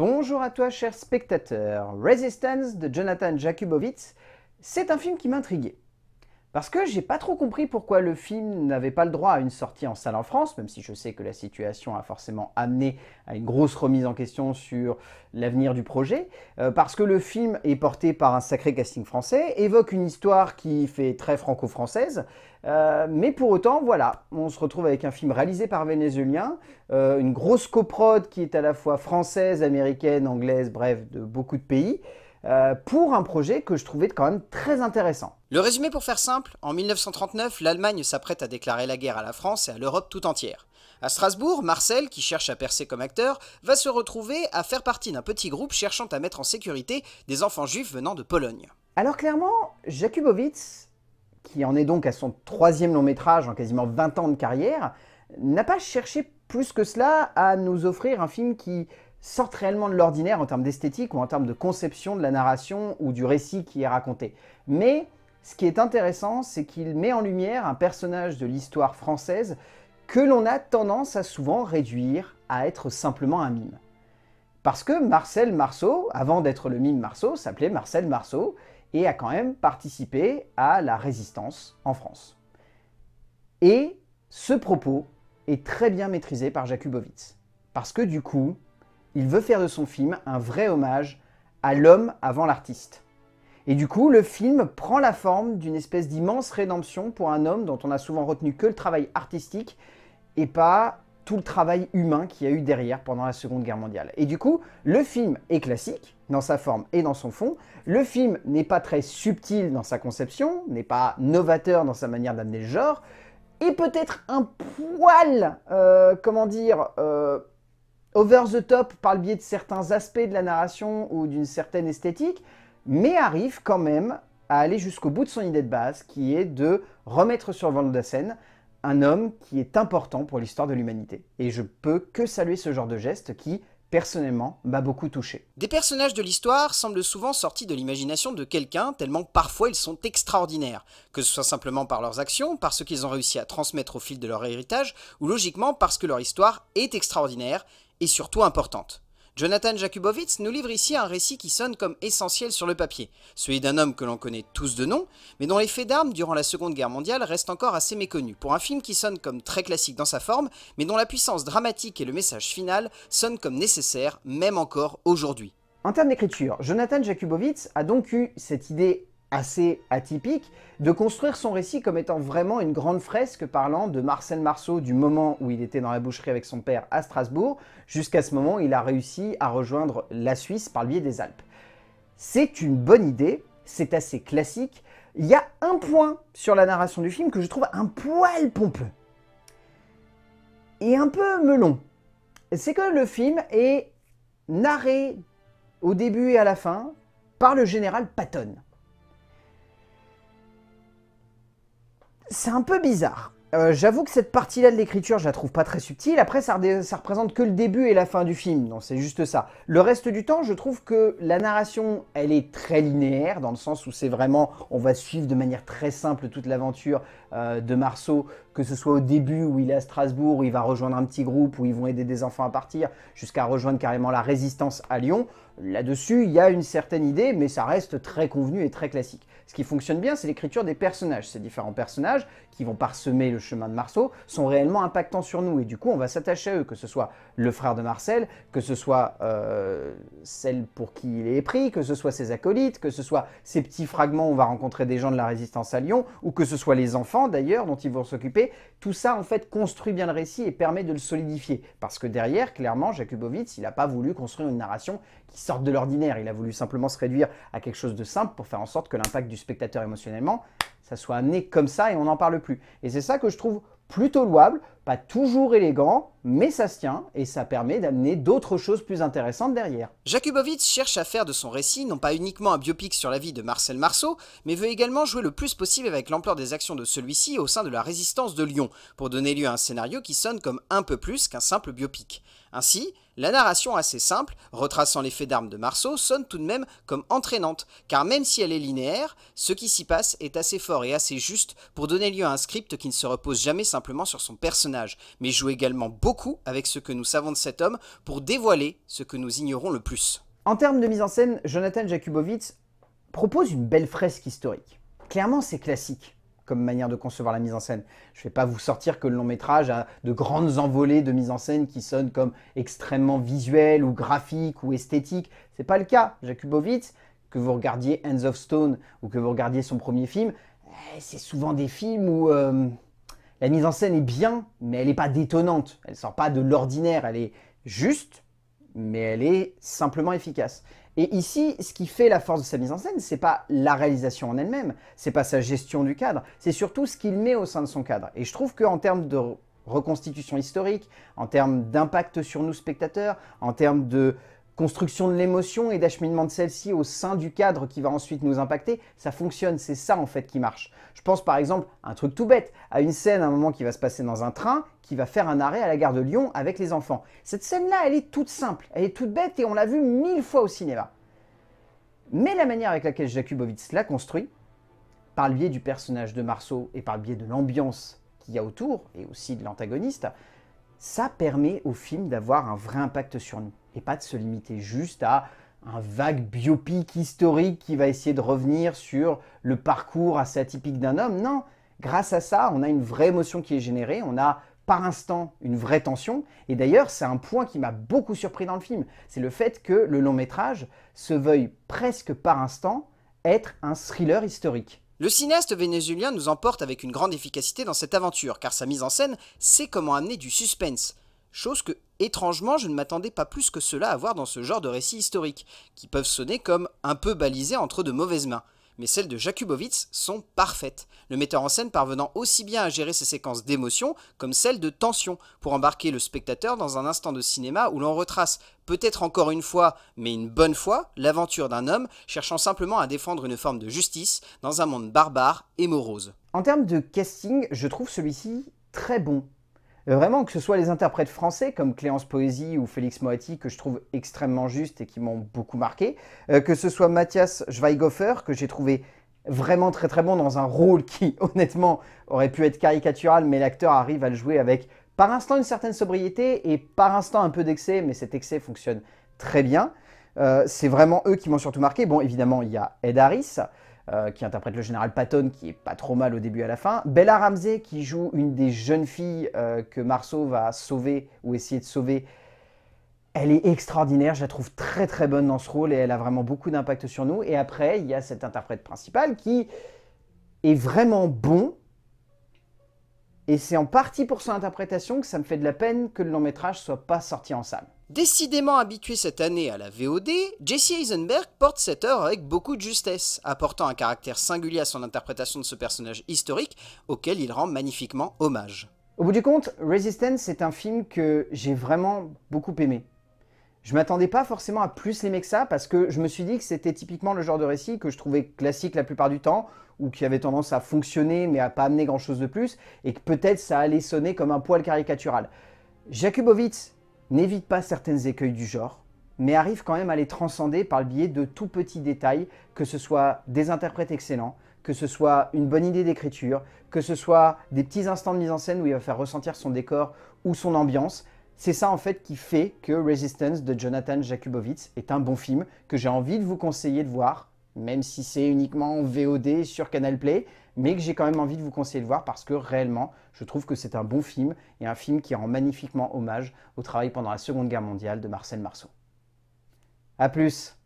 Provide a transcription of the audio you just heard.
Bonjour à toi, cher spectateur. Resistance de Jonathan Jakubowicz, c'est un film qui m'intriguait. Parce que j'ai pas trop compris pourquoi le film n'avait pas le droit à une sortie en salle en France, même si je sais que la situation a forcément amené à une grosse remise en question sur l'avenir du projet, euh, parce que le film est porté par un sacré casting français, évoque une histoire qui fait très franco-française, euh, mais pour autant, voilà, on se retrouve avec un film réalisé par Vénézuélien, euh, une grosse coprode qui est à la fois française, américaine, anglaise, bref, de beaucoup de pays, euh, pour un projet que je trouvais quand même très intéressant. Le résumé pour faire simple, en 1939, l'Allemagne s'apprête à déclarer la guerre à la France et à l'Europe tout entière. À Strasbourg, Marcel, qui cherche à percer comme acteur, va se retrouver à faire partie d'un petit groupe cherchant à mettre en sécurité des enfants juifs venant de Pologne. Alors clairement, Jakubowicz, qui en est donc à son troisième long métrage en quasiment 20 ans de carrière, n'a pas cherché plus que cela à nous offrir un film qui sortent réellement de l'ordinaire en termes d'esthétique ou en termes de conception de la narration ou du récit qui est raconté. Mais ce qui est intéressant, c'est qu'il met en lumière un personnage de l'histoire française que l'on a tendance à souvent réduire à être simplement un mime. Parce que Marcel Marceau, avant d'être le mime Marceau, s'appelait Marcel Marceau et a quand même participé à la résistance en France. Et ce propos est très bien maîtrisé par Jakubowicz. Parce que du coup, il veut faire de son film un vrai hommage à l'homme avant l'artiste. Et du coup, le film prend la forme d'une espèce d'immense rédemption pour un homme dont on a souvent retenu que le travail artistique et pas tout le travail humain qu'il y a eu derrière pendant la Seconde Guerre mondiale. Et du coup, le film est classique dans sa forme et dans son fond. Le film n'est pas très subtil dans sa conception, n'est pas novateur dans sa manière d'amener le genre, et peut-être un poil, euh, comment dire, euh, over the top par le biais de certains aspects de la narration ou d'une certaine esthétique, mais arrive quand même à aller jusqu'au bout de son idée de base, qui est de remettre sur la scène un homme qui est important pour l'histoire de l'humanité. Et je peux que saluer ce genre de geste qui, personnellement, m'a beaucoup touché. Des personnages de l'histoire semblent souvent sortis de l'imagination de quelqu'un, tellement parfois ils sont extraordinaires, que ce soit simplement par leurs actions, par ce qu'ils ont réussi à transmettre au fil de leur héritage, ou logiquement parce que leur histoire est extraordinaire et surtout importante. Jonathan Jakubowicz nous livre ici un récit qui sonne comme essentiel sur le papier, celui d'un homme que l'on connaît tous de nom, mais dont les faits d'armes durant la Seconde Guerre mondiale restent encore assez méconnus, pour un film qui sonne comme très classique dans sa forme, mais dont la puissance dramatique et le message final sonnent comme nécessaires, même encore aujourd'hui. En termes d'écriture, Jonathan Jakubowicz a donc eu cette idée assez atypique, de construire son récit comme étant vraiment une grande fresque parlant de Marcel Marceau du moment où il était dans la boucherie avec son père à Strasbourg, jusqu'à ce moment où il a réussi à rejoindre la Suisse par le biais des Alpes. C'est une bonne idée, c'est assez classique. Il y a un point sur la narration du film que je trouve un poil pompeux. Et un peu melon. C'est que le film est narré au début et à la fin par le général Patton. C'est un peu bizarre. Euh, j'avoue que cette partie-là de l'écriture, je la trouve pas très subtile. Après, ça, ça, représente que le début et la fin du film. Non, c'est juste ça. Le reste du temps, je trouve que la narration, elle est très linéaire, dans le sens où c'est vraiment, on va suivre de manière très simple toute l'aventure euh, de Marceau, que ce soit au début où il est à Strasbourg, où il va rejoindre un petit groupe, où ils vont aider des enfants à partir, jusqu'à rejoindre carrément la résistance à Lyon, là-dessus, il y a une certaine idée, mais ça reste très convenu et très classique. Ce qui fonctionne bien, c'est l'écriture des personnages. Ces différents personnages, qui vont parsemer le chemin de Marceau, sont réellement impactants sur nous, et du coup, on va s'attacher à eux, que ce soit le frère de Marcel, que ce soit euh, celle pour qui il est pris, que ce soit ses acolytes, que ce soit ces petits fragments où on va rencontrer des gens de la résistance à Lyon, ou que ce soit les enfants, d'ailleurs dont ils vont s'occuper, tout ça en fait construit bien le récit et permet de le solidifier. Parce que derrière, clairement, Jakubowicz, il n'a pas voulu construire une narration qui sorte de l'ordinaire, il a voulu simplement se réduire à quelque chose de simple pour faire en sorte que l'impact du spectateur émotionnellement, ça soit amené comme ça et on n'en parle plus. Et c'est ça que je trouve plutôt louable, pas toujours élégant, mais ça se tient et ça permet d'amener d'autres choses plus intéressantes derrière. Jakubowicz cherche à faire de son récit non pas uniquement un biopic sur la vie de Marcel Marceau, mais veut également jouer le plus possible avec l'ampleur des actions de celui-ci au sein de la résistance de Lyon, pour donner lieu à un scénario qui sonne comme un peu plus qu'un simple biopic. Ainsi, la narration assez simple, retraçant les faits d'armes de Marceau, sonne tout de même comme entraînante, car même si elle est linéaire, ce qui s'y passe est assez fort et assez juste pour donner lieu à un script qui ne se repose jamais simplement sur son personnage, mais joue également beaucoup avec ce que nous savons de cet homme pour dévoiler ce que nous ignorons le plus. En termes de mise en scène, Jonathan Jakubowicz propose une belle fresque historique. Clairement, c'est classique manière de concevoir la mise en scène. Je ne vais pas vous sortir que le long métrage a de grandes envolées de mise en scène qui sonnent comme extrêmement visuelles ou graphique ou esthétique C'est pas le cas. jacubovitz que vous regardiez Hands of Stone ou que vous regardiez son premier film, eh, c'est souvent des films où euh, la mise en scène est bien, mais elle n'est pas détonnante. Elle sort pas de l'ordinaire. Elle est juste, mais elle est simplement efficace. Et ici, ce qui fait la force de sa mise en scène, c'est pas la réalisation en elle-même, c'est pas sa gestion du cadre, c'est surtout ce qu'il met au sein de son cadre. Et je trouve qu'en termes de reconstitution historique, en termes d'impact sur nous spectateurs, en termes de construction de l'émotion et d'acheminement de celle-ci au sein du cadre qui va ensuite nous impacter, ça fonctionne, c'est ça en fait qui marche. Je pense par exemple à un truc tout bête, à une scène à un moment qui va se passer dans un train qui va faire un arrêt à la gare de Lyon avec les enfants. Cette scène-là, elle est toute simple, elle est toute bête et on l'a vu mille fois au cinéma. Mais la manière avec laquelle Jakubowicz l'a construit, par le biais du personnage de Marceau et par le biais de l'ambiance qu'il y a autour, et aussi de l'antagoniste, ça permet au film d'avoir un vrai impact sur nous et pas de se limiter juste à un vague biopic historique qui va essayer de revenir sur le parcours assez atypique d'un homme. Non, grâce à ça, on a une vraie émotion qui est générée, on a par instant une vraie tension. Et d'ailleurs, c'est un point qui m'a beaucoup surpris dans le film. C'est le fait que le long métrage se veuille presque par instant être un thriller historique. Le cinéaste vénézuélien nous emporte avec une grande efficacité dans cette aventure, car sa mise en scène sait comment amener du suspense. Chose que, étrangement, je ne m'attendais pas plus que cela à voir dans ce genre de récits historiques, qui peuvent sonner comme un peu balisés entre de mauvaises mains mais celles de Jakubowicz sont parfaites, le metteur en scène parvenant aussi bien à gérer ses séquences d'émotion comme celles de tension, pour embarquer le spectateur dans un instant de cinéma où l'on retrace, peut-être encore une fois, mais une bonne fois, l'aventure d'un homme cherchant simplement à défendre une forme de justice dans un monde barbare et morose. En termes de casting, je trouve celui-ci très bon. Euh, vraiment, que ce soit les interprètes français comme Cléance Poésie ou Félix Moati, que je trouve extrêmement juste et qui m'ont beaucoup marqué, euh, que ce soit Mathias Schweighofer, que j'ai trouvé vraiment très très bon dans un rôle qui, honnêtement, aurait pu être caricatural, mais l'acteur arrive à le jouer avec par instant une certaine sobriété et par instant un peu d'excès, mais cet excès fonctionne très bien. Euh, c'est vraiment eux qui m'ont surtout marqué. Bon, évidemment, il y a Ed Harris. Euh, qui interprète le général Patton, qui est pas trop mal au début à la fin. Bella Ramsey, qui joue une des jeunes filles euh, que Marceau va sauver ou essayer de sauver. Elle est extraordinaire, je la trouve très très bonne dans ce rôle et elle a vraiment beaucoup d'impact sur nous. Et après, il y a cette interprète principale qui est vraiment bon. Et c'est en partie pour son interprétation que ça me fait de la peine que le long métrage soit pas sorti en salle. Décidément habitué cette année à la VOD, Jesse Eisenberg porte cette heure avec beaucoup de justesse, apportant un caractère singulier à son interprétation de ce personnage historique auquel il rend magnifiquement hommage. Au bout du compte, Resistance est un film que j'ai vraiment beaucoup aimé. Je m'attendais pas forcément à plus l'aimer que ça parce que je me suis dit que c'était typiquement le genre de récit que je trouvais classique la plupart du temps ou qui avait tendance à fonctionner mais à pas amener grand chose de plus et que peut-être ça allait sonner comme un poil caricatural. Jakubowicz n'évite pas certains écueils du genre, mais arrive quand même à les transcender par le biais de tout petits détails, que ce soit des interprètes excellents, que ce soit une bonne idée d'écriture, que ce soit des petits instants de mise en scène où il va faire ressentir son décor ou son ambiance. C'est ça en fait qui fait que Resistance de Jonathan Jakubowicz est un bon film que j'ai envie de vous conseiller de voir même si c'est uniquement VOD sur Canal Play, mais que j'ai quand même envie de vous conseiller de voir parce que réellement, je trouve que c'est un bon film et un film qui rend magnifiquement hommage au travail pendant la Seconde Guerre mondiale de Marcel Marceau. A plus